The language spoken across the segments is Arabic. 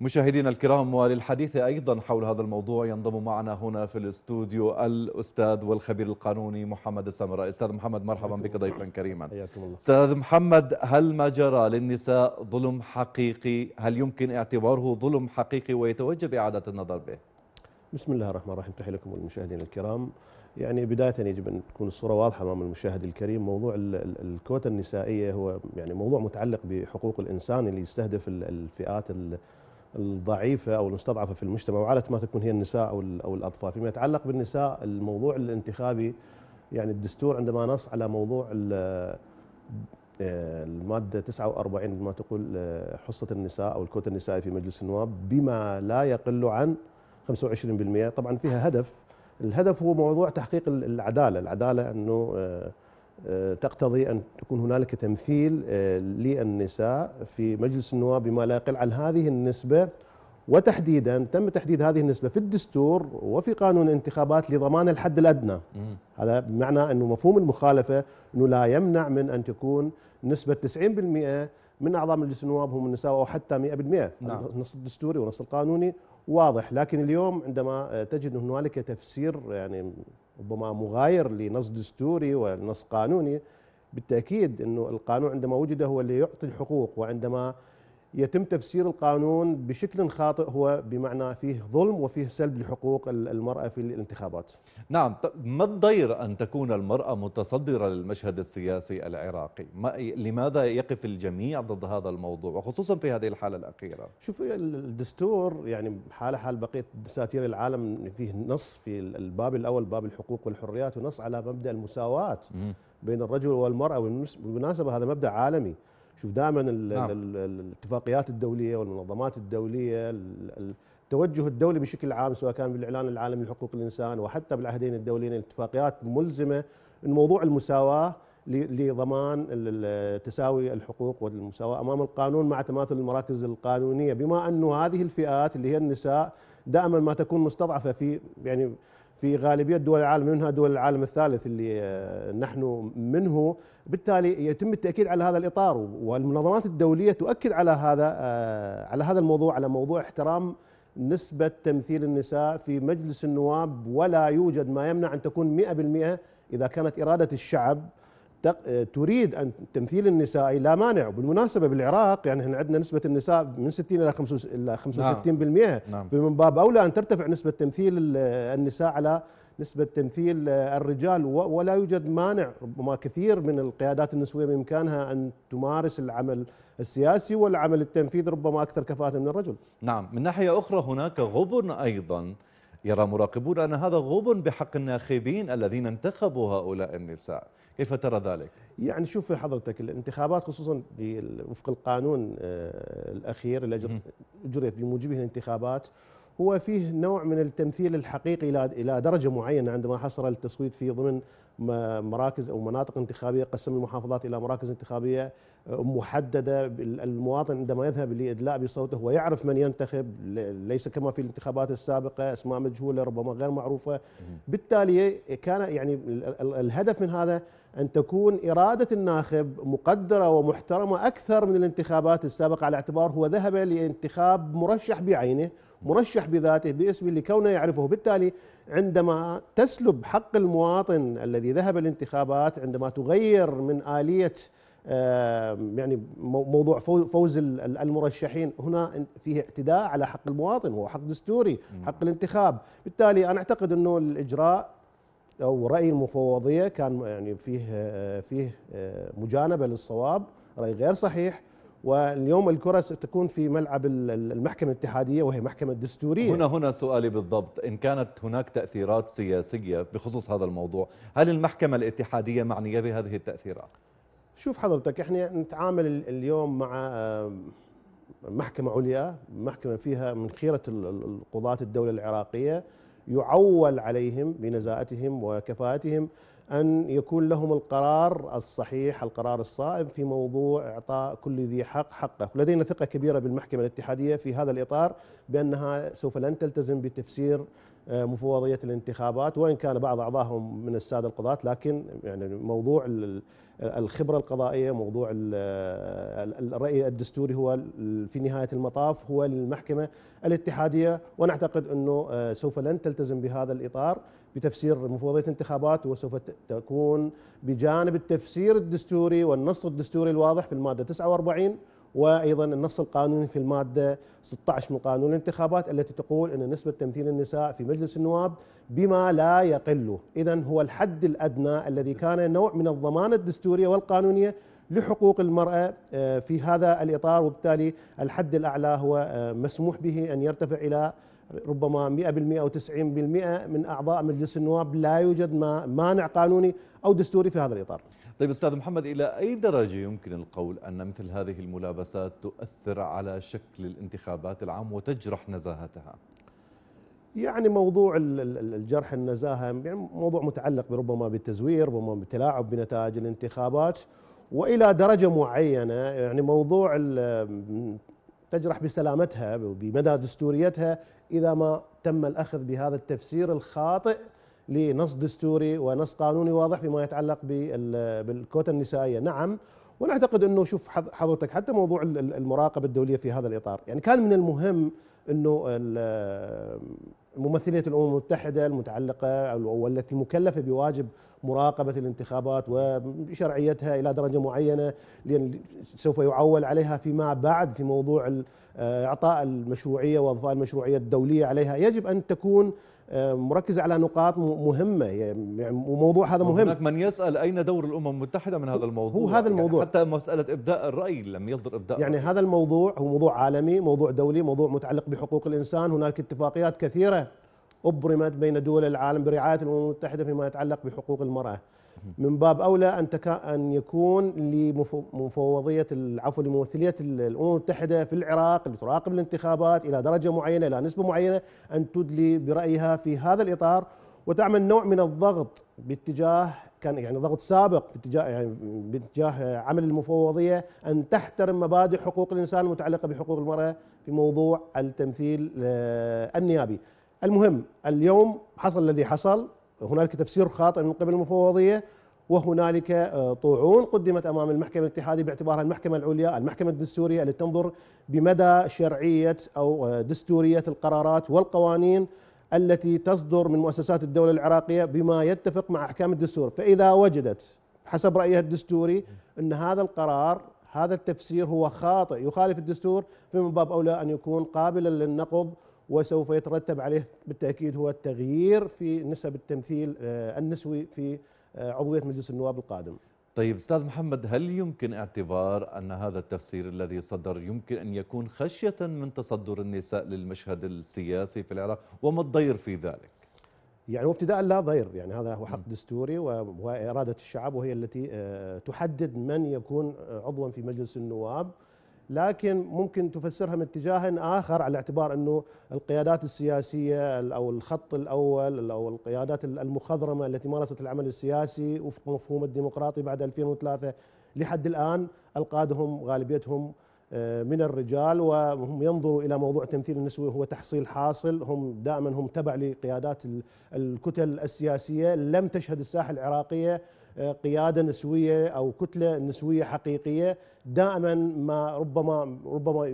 مشاهدينا الكرام وللحديث أيضا حول هذا الموضوع ينضم معنا هنا في الاستوديو الأستاذ والخبير القانوني محمد السمراء أستاذ محمد مرحبا بك ضيفا كريما الله. أستاذ محمد هل ما جرى للنساء ظلم حقيقي هل يمكن اعتباره ظلم حقيقي ويتوجب إعادة النظر به بسم الله الرحمن الرحيم تحية لكم المشاهدين الكرام يعني بداية يجب أن تكون الصورة واضحة أمام المشاهد الكريم موضوع الكوتا النسائية هو يعني موضوع متعلق بحقوق الإنسان اللي يستهدف الفئات الضعيفه او المستضعفه في المجتمع وعاده ما تكون هي النساء او او الاطفال، فيما يتعلق بالنساء الموضوع الانتخابي يعني الدستور عندما نص على موضوع آه، الماده 49 ما تقول آه، حصه النساء او الكوتة النسائي في مجلس النواب بما لا يقل عن 25% طبعا فيها هدف الهدف هو موضوع تحقيق العداله، العداله انه آه، آه، تقتضي أن تكون هنالك تمثيل آه، للنساء في مجلس النواب بما لا يقل عن هذه النسبة وتحديدا تم تحديد هذه النسبة في الدستور وفي قانون الانتخابات لضمان الحد الأدنى هذا بمعنى أنه مفهوم المخالفة أنه لا يمنع من أن تكون نسبة 90% من أعضاء مجلس النواب هم النساء أو حتى 100% نعم. النص الدستوري والنص القانوني واضح لكن اليوم عندما آه، تجد هنالك تفسير يعني ربما مغاير لنص دستوري ونص قانوني بالتأكيد أنه القانون عندما وجد هو اللي يعطي الحقوق وعندما يتم تفسير القانون بشكل خاطئ هو بمعنى فيه ظلم وفيه سلب لحقوق المرأة في الانتخابات نعم ما الضير أن تكون المرأة متصدرة للمشهد السياسي العراقي ما لماذا يقف الجميع ضد هذا الموضوع وخصوصا في هذه الحالة الأخيرة شوف الدستور يعني حالة حال بقية دساتير العالم فيه نص في الباب الأول باب الحقوق والحريات ونص على مبدأ المساواة بين الرجل والمرأة وبالمناسبة هذا مبدأ عالمي شوف دائما نعم. الاتفاقيات الدوليه والمنظمات الدوليه التوجه الدولي بشكل عام سواء كان بالاعلان العالمي لحقوق الانسان وحتى بالعهدين الدوليين الاتفاقيات ملزمه ان موضوع المساواه لضمان تساوي الحقوق والمساواه امام القانون مع تماثل المراكز القانونيه بما انه هذه الفئات اللي هي النساء دائما ما تكون مستضعفه في يعني في غالبية دول العالم منها دول العالم الثالث اللي آه، نحن منه بالتالي يتم التأكيد على هذا الإطار والمنظمات الدولية تؤكد على هذا آه، على هذا الموضوع على موضوع احترام نسبة تمثيل النساء في مجلس النواب ولا يوجد ما يمنع أن تكون 100% إذا كانت إرادة الشعب تريد ان التمثيل النسائي لا مانع وبالمناسبه بالعراق يعني احنا عندنا نسبه النساء من 60 الى 65% الى 65% نعم. نعم. فمن باب اولى ان ترتفع نسبه تمثيل النساء على نسبة تمثيل الرجال ولا يوجد مانع ربما كثير من القيادات النسوية بإمكانها أن تمارس العمل السياسي والعمل التنفيذي ربما أكثر كفاءة من الرجل نعم من ناحية أخرى هناك غبن أيضا يرى مراقبون أن هذا غبن بحق الناخبين الذين انتخبوا هؤلاء النساء كيف ترى ذلك؟ يعني شوف حضرتك الانتخابات خصوصا وفق القانون آه، الاخير الذي جريت بموجبه الانتخابات هو فيه نوع من التمثيل الحقيقي إلى درجة معينة عندما حصل التصويت في ضمن مراكز أو مناطق انتخابية قسم المحافظات إلى مراكز انتخابية محددة المواطن عندما يذهب لإدلاء بصوته هو يعرف من ينتخب ليس كما في الانتخابات السابقة أسماء مجهولة ربما غير معروفة بالتالي كان يعني الهدف من هذا أن تكون إرادة الناخب مقدرة ومحترمة أكثر من الانتخابات السابقة على اعتبار هو ذهب لانتخاب مرشح بعينه مرشح بذاته باسمه لكونه يعرفه بالتالي عندما تسلب حق المواطن الذي ذهب الانتخابات عندما تغير من آلية يعني موضوع فوز المرشحين هنا فيه اعتداء على حق المواطن هو حق دستوري حق الانتخاب بالتالي أنا أعتقد أنه الإجراء أو رأي المفوضية كان يعني فيه آه، فيه آه، مجانبة للصواب رأي غير صحيح واليوم الكرة ستكون في ملعب المحكمة الاتحادية وهي محكمة دستورية هنا هنا سؤالي بالضبط إن كانت هناك تأثيرات سياسية بخصوص هذا الموضوع هل المحكمة الاتحادية معنية بهذه التأثيرات؟ شوف حضرتك احنا نتعامل اليوم مع محكمة عليا محكمة فيها من خيرة القضاة الدولة العراقية يعول عليهم بنزاءتهم وكفاءتهم أن يكون لهم القرار الصحيح القرار الصائب في موضوع إعطاء كل ذي حق حقه لدينا ثقة كبيرة بالمحكمة الاتحادية في هذا الإطار بأنها سوف لن تلتزم بتفسير مفوضيه الانتخابات وان كان بعض أعضاهم من الساده القضاه لكن يعني موضوع الخبره القضائيه موضوع الراي الدستوري هو في نهايه المطاف هو للمحكمه الاتحاديه ونعتقد انه آه، سوف لن تلتزم بهذا الاطار بتفسير مفوضيه الانتخابات وسوف تكون بجانب التفسير الدستوري والنص الدستوري الواضح في الماده 49 وايضا النص القانوني في الماده 16 من قانون الانتخابات التي تقول ان نسبه تمثيل النساء في مجلس النواب بما لا يقل، اذا هو الحد الادنى الذي كان نوع من الضمانه الدستوريه والقانونيه لحقوق المرأة آه، في هذا الإطار وبالتالي الحد الأعلى هو آه، مسموح به أن يرتفع إلى ربما 100% أو 90% من أعضاء مجلس النواب لا يوجد ما مانع قانوني أو دستوري في هذا الإطار طيب أستاذ محمد إلى أي درجة يمكن القول أن مثل هذه الملابسات تؤثر على شكل الانتخابات العام وتجرح نزاهتها؟ يعني موضوع الجرح النزاهة يعني موضوع متعلق ربما بالتزوير ربما بالتلاعب بنتائج الانتخابات وإلى درجة معينة يعني موضوع تجرح بسلامتها وبمدى دستوريتها إذا ما تم الأخذ بهذا التفسير الخاطئ لنص دستوري ونص قانوني واضح فيما يتعلق بالكوتا النسائية نعم ونعتقد أنه شوف حضرتك حتى موضوع المراقبة الدولية في هذا الإطار يعني كان من المهم أنه ممثلية الأمم المتحدة المتعلقة أو التي مكلفة بواجب مراقبة الانتخابات وشرعيتها إلى درجة معينة لأن سوف يعول عليها فيما بعد في موضوع آه، إعطاء المشروعية وإضفاء المشروعية الدولية عليها يجب أن تكون آه، مركز على نقاط مهمه يعني وموضوع هذا مهم هناك من يسال اين دور الامم المتحده من هذا الموضوع هو هذا يعني الموضوع يعني حتى مساله ابداء الراي لم يصدر ابداء يعني الرأي. هذا الموضوع هو موضوع عالمي موضوع دولي موضوع متعلق بحقوق الانسان هناك اتفاقيات كثيره ابرمت بين دول العالم برعايه الامم المتحده فيما يتعلق بحقوق المراه من باب اولى ان ان يكون لمفوضيه العفو لممثليه الامم المتحده في العراق اللي تراقب الانتخابات الى درجه معينه الى نسبه معينه ان تدلي برايها في هذا الاطار وتعمل نوع من الضغط باتجاه كان يعني ضغط سابق باتجاه يعني باتجاه عمل المفوضيه ان تحترم مبادئ حقوق الانسان المتعلقه بحقوق المراه في موضوع التمثيل آه، النيابي. المهم اليوم حصل الذي حصل هنالك تفسير خاطئ من قبل المفوضيه وهنالك آه، طوعون قدمت امام المحكمه الاتحاديه باعتبارها المحكمه العليا، المحكمه الدستوريه التي تنظر بمدى شرعيه او آه، دستوريه القرارات والقوانين التي تصدر من مؤسسات الدوله العراقيه بما يتفق مع احكام الدستور، فاذا وجدت حسب رايها الدستوري ان هذا القرار هذا التفسير هو خاطئ يخالف الدستور فمن باب اولى ان يكون قابلا للنقض وسوف يترتب عليه بالتأكيد هو التغيير في نسب التمثيل آه، النسوي في آه، عضوية مجلس النواب القادم طيب استاذ محمد هل يمكن اعتبار ان هذا التفسير الذي صدر يمكن ان يكون خشيه من تصدر النساء للمشهد السياسي في العراق وما الضير في ذلك؟ يعني وابتداء لا ضير يعني هذا هو حق دستوري واراده الشعب وهي التي آه، تحدد من يكون عضوا في مجلس النواب لكن ممكن تفسرها من اتجاه اخر على اعتبار انه القيادات السياسيه او الخط الاول او القيادات المخضرمه التي مارست العمل السياسي وفق مفهوم الديمقراطي بعد 2003 لحد الان القادهم غالبيتهم آه، من الرجال وهم ينظروا الى موضوع التمثيل النسوي هو تحصيل حاصل هم دائما هم تبع لقيادات الكتل السياسيه لم تشهد الساحه العراقيه آه، قياده نسويه او كتله نسويه حقيقيه دائما ما ربما ربما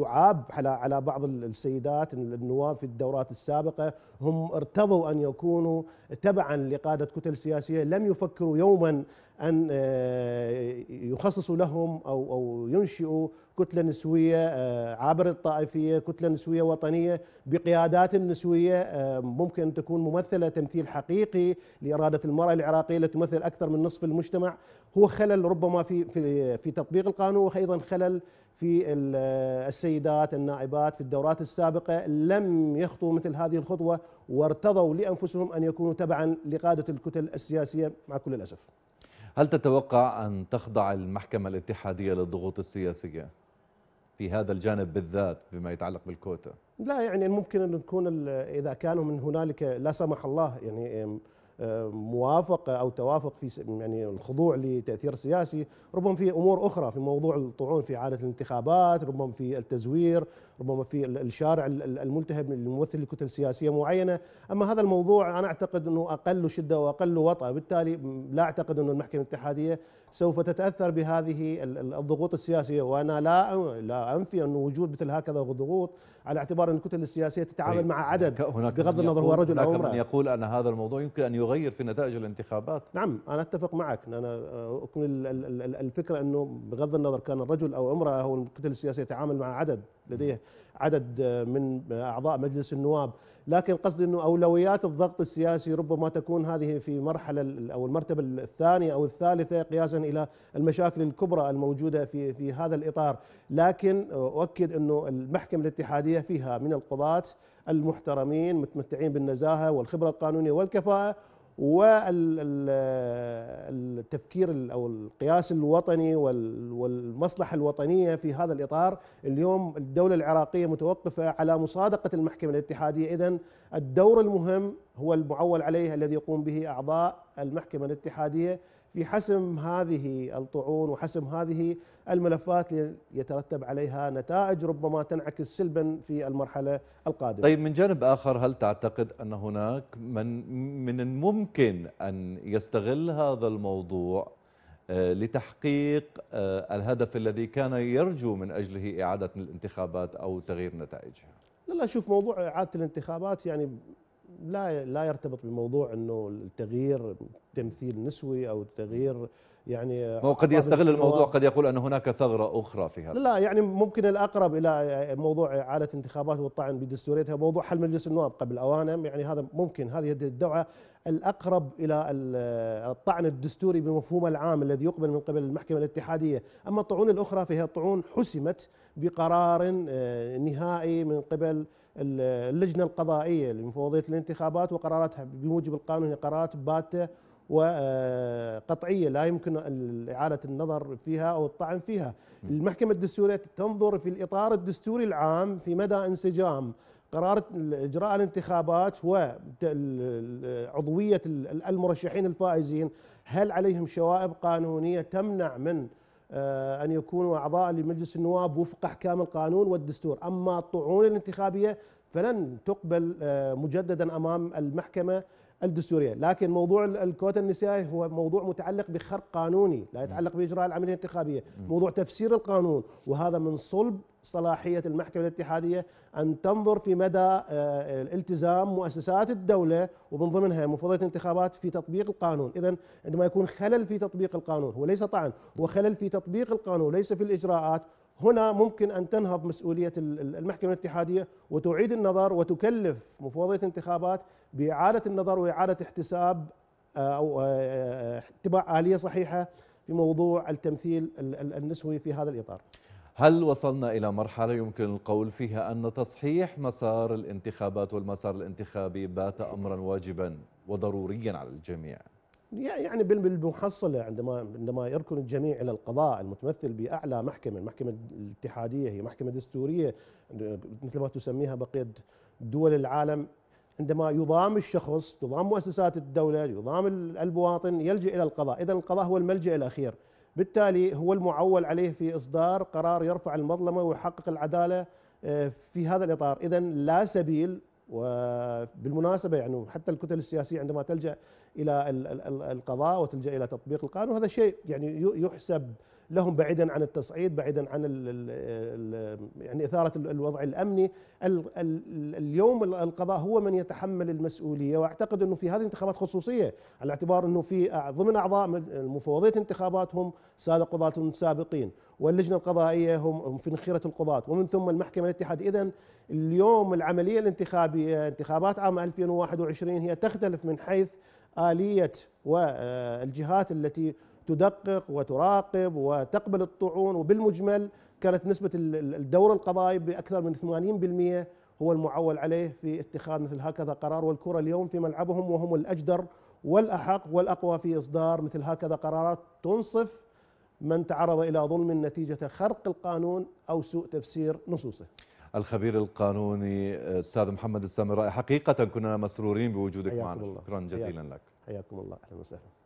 يعاب على على بعض السيدات النواب في الدورات السابقه هم ارتضوا ان يكونوا تبعا لقاده كتل سياسيه لم يفكروا يوما ان آه، يخصصوا لهم او او ينشئوا كتله نسويه آه، عابر الطائفيه، كتله نسويه وطنيه بقيادات نسويه آه، ممكن ان تكون ممثله تمثيل حقيقي لاراده المراه العراقيه التي تمثل اكثر من نصف المجتمع، هو خلل ربما في في في تطبيق القانون وايضا خلل في السيدات النائبات في الدورات السابقه لم يخطوا مثل هذه الخطوه وارتضوا لانفسهم ان يكونوا تبعا لقاده الكتل السياسيه مع كل الاسف. هل تتوقع ان تخضع المحكمه الاتحاديه للضغوط السياسيه؟ في هذا الجانب بالذات بما يتعلق بالكوتا؟ لا يعني ممكن ان تكون اذا كانوا من هنالك لا سمح الله يعني موافقه او توافق في يعني الخضوع لتاثير سياسي، ربما في امور اخرى في موضوع الطعون في عاده الانتخابات، ربما في التزوير، ربما في الشارع الملتهب الممثل لكتل سياسيه معينه، اما هذا الموضوع انا اعتقد انه اقل شده واقل وطأه، بالتالي لا اعتقد انه المحكمه الاتحاديه سوف تتاثر بهذه الضغوط السياسيه وانا لا لا انفي ان وجود مثل هكذا ضغوط على اعتبار ان الكتل السياسيه تتعامل طيب، مع عدد هناك بغض النظر هو رجل او امراه من يقول ان هذا الموضوع يمكن ان يغير في نتائج الانتخابات نعم انا اتفق معك انا اكمل الفكره انه بغض النظر كان الرجل او امراه هو الكتل السياسيه تتعامل مع عدد لديه عدد من اعضاء مجلس النواب لكن قصدي انه اولويات الضغط السياسي ربما تكون هذه في مرحله او المرتبه الثانيه او الثالثه قياسا الى المشاكل الكبرى الموجوده في في هذا الاطار، لكن اؤكد انه المحكمه الاتحاديه فيها من القضاة المحترمين متمتعين بالنزاهه والخبره القانونيه والكفاءه وال التفكير او القياس الوطني والمصلحه الوطنيه في هذا الاطار، اليوم الدوله العراقيه متوقفه على مصادقه المحكمه الاتحاديه، اذا الدور المهم هو المعول عليه الذي يقوم به اعضاء المحكمه الاتحاديه في حسم هذه الطعون وحسم هذه الملفات يترتب عليها نتائج ربما تنعكس سلبا في المرحلة القادمة طيب من جانب آخر هل تعتقد أن هناك من من الممكن أن يستغل هذا الموضوع آه، لتحقيق آه، الهدف الذي كان يرجو من أجله إعادة الانتخابات أو تغيير نتائجها لا لا شوف موضوع إعادة الانتخابات يعني لا لا يرتبط بموضوع انه التغيير تمثيل نسوي او تغيير يعني هو قد يستغل الموضوع قد يقول ان هناك ثغره اخرى في هذا لا يعني ممكن الاقرب الى موضوع اعاده انتخابات والطعن بدستوريتها موضوع حل مجلس النواب قبل اوانه يعني هذا ممكن هذه الدعوه الأقرب إلى الطعن الدستوري بمفهومه العام الذي يقبل من قبل المحكمة الاتحادية أما الطعون الأخرى فهي طعون حسمت بقرار آه، نهائي من قبل اللجنة القضائية لمفوضية الانتخابات وقراراتها بموجب القانون قرارات باتة وقطعيه لا يمكن اعاده النظر فيها او الطعن فيها. المحكمه الدستوريه تنظر في الاطار الدستوري العام في مدى انسجام قرار اجراء الانتخابات وعضويه المرشحين الفائزين هل عليهم شوائب قانونيه تمنع من آه، أن يكونوا أعضاء لمجلس النواب وفق أحكام القانون والدستور أما الطعون الانتخابية فلن تقبل آه، مجددا أمام المحكمة الدستوريه، لكن موضوع الكوتا النسائي هو موضوع متعلق بخرق قانوني، لا يتعلق باجراء العمليه الانتخابيه، موضوع تفسير القانون وهذا من صلب صلاحيه المحكمه الاتحاديه ان تنظر في مدى آه، التزام مؤسسات الدوله ومن ضمنها مفوضيه الانتخابات في تطبيق القانون، اذا عندما يكون خلل في تطبيق القانون هو ليس طعن، هو خلل في تطبيق القانون ليس في الاجراءات هنا ممكن أن تنهض مسؤولية المحكمة الاتحادية وتعيد النظر وتكلف مفوضية الانتخابات بإعادة النظر وإعادة احتساب آه، أو آه، آه، اتباع آلية صحيحة في موضوع التمثيل النسوي في هذا الإطار هل وصلنا إلى مرحلة يمكن القول فيها أن تصحيح مسار الانتخابات والمسار الانتخابي بات أمرا واجبا وضروريا على الجميع؟ يعني بالمحصله عندما عندما يركن الجميع الى القضاء المتمثل باعلى محكمه، المحكمه الاتحاديه هي محكمه دستوريه مثل ما تسميها بقيه دول العالم عندما يضام الشخص تضام مؤسسات الدوله يضام المواطن يلجا الى القضاء، اذا القضاء هو الملجا الاخير، بالتالي هو المعول عليه في اصدار قرار يرفع المظلمه ويحقق العداله آه، في هذا الاطار، اذا لا سبيل وبالمناسبه يعني حتى الكتل السياسيه عندما تلجا الى القضاء وتلجا الى تطبيق القانون وهذا شيء يعني يحسب لهم بعيدا عن التصعيد بعيدا عن الـ الـ يعني اثاره الوضع الامني الـ الـ اليوم القضاء هو من يتحمل المسؤوليه واعتقد انه في هذه الانتخابات خصوصيه على اعتبار انه في ضمن اعضاء مفوضيه الانتخابات هم ساده قضاة سابقين واللجنه القضائيه هم في نخيره القضاة ومن ثم المحكمه الاتحاد اذا اليوم العمليه الانتخابيه انتخابات عام 2021 هي تختلف من حيث آلية والجهات التي تدقق وتراقب وتقبل الطعون وبالمجمل كانت نسبة الدور القضائي بأكثر من 80% هو المعول عليه في اتخاذ مثل هكذا قرار والكرة اليوم في ملعبهم وهم الأجدر والأحق والأقوى في إصدار مثل هكذا قرارات تنصف من تعرض إلى ظلم نتيجة خرق القانون أو سوء تفسير نصوصه الخبير القانوني استاذ محمد السامرائي حقيقه كنا مسرورين بوجودك معنا شكرا جزيلا لك حياكم الله اهلا وسهلا